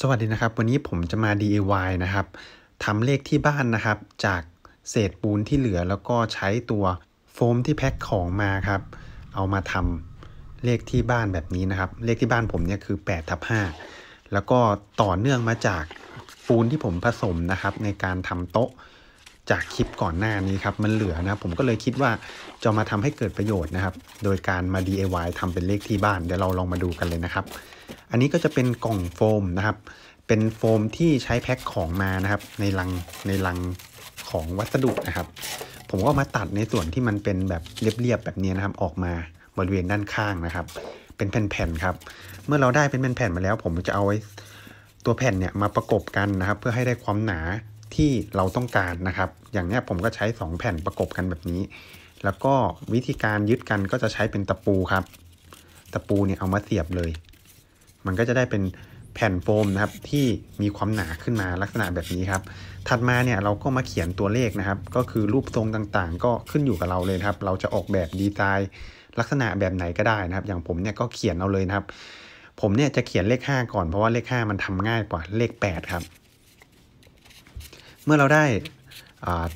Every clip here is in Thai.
สวัสดีนะครับ วันนี้ผมจะมา DIY นะครับทำเลขที่บ้านนะครับ จากเศษปูนที่เหลือ แล้วก็ใช้ตัวโฟมที่แพ็คของมาครับเอามาทำเลขที่บ้านแบบนี้นะครับ เลขที่บ้านผมเนี่ยคือ8ทับ5แล้วก็ต่อเนื่องมาจากปูนที่ผมผสมนะครับ ในการทำโต๊ะจากคลิปก่อนหน้านี้ครับมันเหลือนะผมก็เลยคิดว่าจะมาทำให้เกิดประโยชน์นะครับโดยการมา DIY ทำเป็นเลขที่บ้าน เดี๋ยวเราลองมาดูกันเลยนะครับอันนี้ก็จะเป็นกล่องโฟมนะครับ เป็นโฟมที่ใช้แพ็คของมานะครับในลังในลังของวัสดุนะครับ ผมก็มาตัดในส่วนที่มันเป็นแบบเรียบๆแบบนี้นะครับออกมาบริเวณด้านข้างนะครับ เป็นแผ่นๆครับ เมื่อเราได้เป็นแผ่นๆมาแล้ว ผมจะเอาไว้ ตัวแผ่นเนี่ยมาประกบกันนะครับ เพื่อให้ได้ความหนาที่เราต้องการนะครับ อย่างนี้ผมก็ใช้ 2 แผ่นประกบกันแบบนี้ แล้วก็วิธีการยึดกันก็จะใช้เป็นตะปูครับ ตะปูเนี่ยเอามาเสียบเลยมันก็จะได้เป็นแผ่นโฟมนะครับที่มีความหนาขึ้นมาลักษณะแบบนี้ครับ ถัดมาเนี่ยเราก็มาเขียนตัวเลขนะครับ ก็คือรูปทรงต่างๆก็ขึ้นอยู่กับเราเลยครับ เราจะออกแบบดีไซน์ลักษณะแบบไหนก็ได้นะครับ อย่างผมเนี่ย ก็เขียนเอาเลยนะครับ ผมเนี่ยจะเขียนเลข 5 ก่อน เพราะว่าเลข 5 มันทำง่ายกว่าเลข 8 ครับ เมื่อเราได้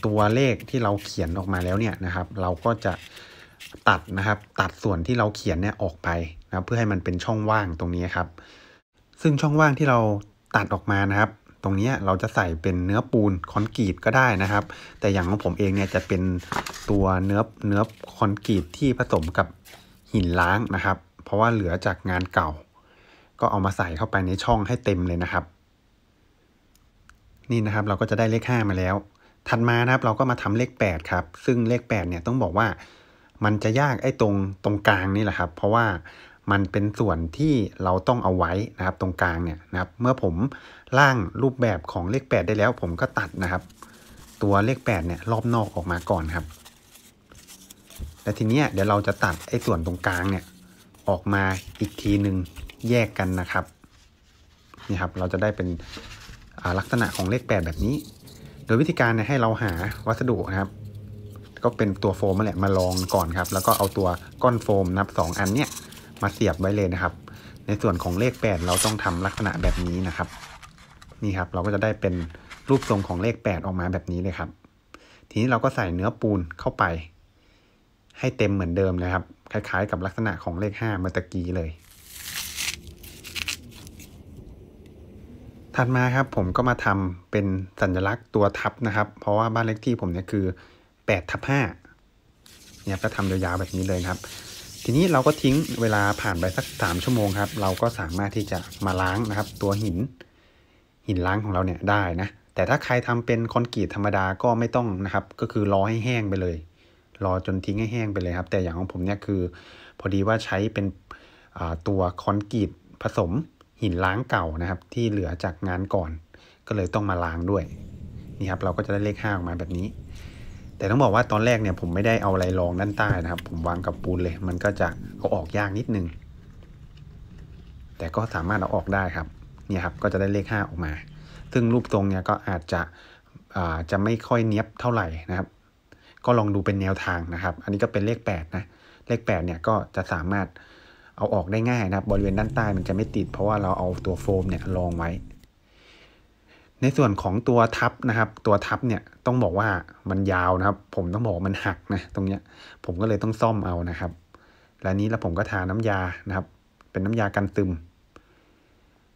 ตัวเลขที่เราเขียนออกมาแล้วเนี่ยนะครับ เราก็จะตัดนะครับ ตัดส่วนที่เราเขียนเนี่ยออกไปนะครับเพื่อให้มันเป็นช่องว่างตรงนี้ครับ ซึ่งช่องว่างที่เราตัดออกมานะครับ ตรงนี้เราจะใส่เป็นเนื้อปูนคอนกรีตก็ได้นะครับ แต่อย่างของผมเองเนี่ยจะเป็นตัวเนื้อเนื้อคอนกรีตที่ผสมกับหินล้างนะครับ เพราะว่าเหลือจากงานเก่า ก็เอามาใส่เข้าไปในช่องให้เต็มเลยนะครับ นี่นะครับเราก็จะได้เลข5มาแล้ว ถัดมานะครับ เราก็มาทำเลข8ครับ ซึ่งเลข8เนี่ยต้องบอกว่า มันจะยากไอ้ตรงตรงกลางนี่แหละครับ เพราะว่ามันเป็นส่วนที่เราต้องเอาไว้นะครับตรงกลางเนี่ยนะครับ เมื่อผมร่างรูปแบบของเลข 8 ได้แล้ว ผมก็ตัดนะครับ ตัวเลข8เนี่ยรอบนอกออกมาก่อนครับ และทีนี้เดี๋ยวเราจะตัดไอ้ส่วนตรงกลางเนี่ยออกมาอีกทีหนึ่งแยกกันนะครับนี่ครับ เราจะได้เป็นลักษณะของเลข 8 แบบนี้ โดยวิธีการเนี่ยให้เราหาวัสดุนะครับ ก็เป็นตัวโฟมมาแหละมาลองก่อนครับ แล้วก็เอาตัวก้อนโฟมนับ 2 อันเนี่ยมาเสียบไว้เลยนะครับ ในส่วนของเลข8เราต้องทำลักษณะแบบนี้นะครับนี่ครับ เราก็จะได้เป็นรูปทรงของเลข8ออกมาแบบนี้เลยครับทีนี้เราก็ใส่เนื้อปูนเข้าไป ให้เต็มเหมือนเดิมนะครับ คล้ายๆ กับลักษณะของเลข5เมื่อตะกี้เลย ถัดมาครับ ผมก็มาทำเป็นสัญลักษณ์ตัวทับนะครับ เพราะว่าบ้านเลขที่ผมเนี่ยคือ8ทับ5เนี่ยก็ทำยาวๆแบบนี้เลยครับีนี้เราก็ทิ้งเวลาผ่านไปสักสามชั่วโมงครับเราก็สามารถที่จะมาล้างนะครับ ตัวหิน หินล้างของเราเนี่ยได้นะ แต่ถ้าใครทำเป็นคอนกรีตธรรมดาก็ไม่ต้องนะครับ ก็คือรอให้แห้งไปเลยรอจนทิ้งให้แห้งไปเลยครับ แต่อย่างของผมเนี่ยคือพอดีว่าใช้เป็นตัวคอนกรีตผสม หินล้างเก่านะครับ ที่เหลือจากงานก่อน ก็เลยต้องมาล้างด้วยนี่ครับเราก็จะได้เลขห้าออกมาแบบนี้แต่ต้องบอกว่าตอนแรกเนี่ยผมไม่ได้เอาอะไรรองด้านใต้นะครับ ผมวางกับปูนเลยมันก็จะเอาออกยากนิดนึง แต่ก็สามารถเอาออกได้ครับเนี่ยครับ ก็จะได้เลข5ออกมา ซึ่งรูปทรงเนี่ยก็อาจจะาจะไม่ค่อยเนี้ยบเท่าไหร่นะครับ ก็ลองดูเป็นแนวทางนะครับ อันนี้ก็เป็นเลข8นะเลข 8 เนี่ยก็จะสามารถเอาออกได้ง่ายนะครับ บริเวณด้านใต้มันจะไม่ติด เพราะว่าเราเอาตัวโฟมเนี่ยรองไว้ในส่วนของตัวทับนะครับ ตัวทับเนี่ยต้องบอกว่ามันยาวนะครับ ผมต้องบอกมันหักนะ ตรงเนี้ย ผมก็เลยต้องซ่อมเอานะครับ และนี้แล้วผมก็ทาน้ำยานะครับ เป็นน้ำยากันซึม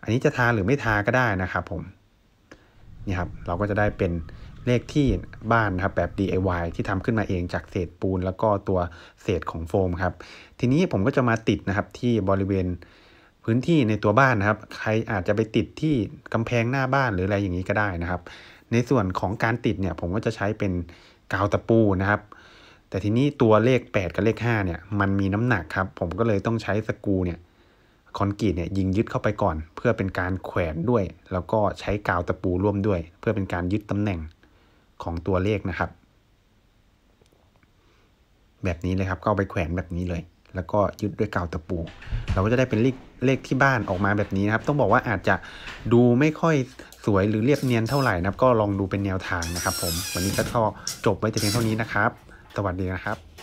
อันนี้จะทาหรือไม่ทาก็ได้นะครับ ผมนี่ครับเราก็จะได้เป็นเลขที่บ้านนะครับ แบบ DIY ที่ทำขึ้นมาเองจากเศษปูน แล้วก็ตัวเศษของโฟมครับ ทีนี้ผมก็จะมาติดนะครับ ที่บริเวณพื้นที่ในตัวบ้านนะครับ ใครอาจจะไปติดที่กำแพงหน้าบ้านหรืออะไรอย่างนี้ก็ได้นะครับ ในส่วนของการติดเนี่ย ผมก็จะใช้เป็นกาวตะปูนะครับ แต่ทีนี้ตัวเลข8กับเลข5 เนี่ยมันมีน้ำหนักครับ ผมก็เลยต้องใช้สกูเนี่ยคอนกรีตเนี่ยยิงยึดเข้าไปก่อน เพื่อเป็นการแขวนด้วย แล้วก็ใช้กาวตะปูร่วมด้วยเพื่อเป็นการยึดตำแหน่งของตัวเลขนะครับ แบบนี้เลยครับก็าไปแขวนแบบนี้เลยแล้วก็ยึดด้วยกาวตะปูเราก็จะได้เป็นเลขเลขที่บ้านออกมาแบบนี้นะครับ ต้องบอกว่าอาจจะดูไม่ค่อยสวยหรือเรียบเนียนเท่าไหร่นะครับ ก็ลองดูเป็นแนวทางนะครับผม วันนี้ก็จบไว้แต่เพียงเท่านี้นะครับ สวัสดีนะครับ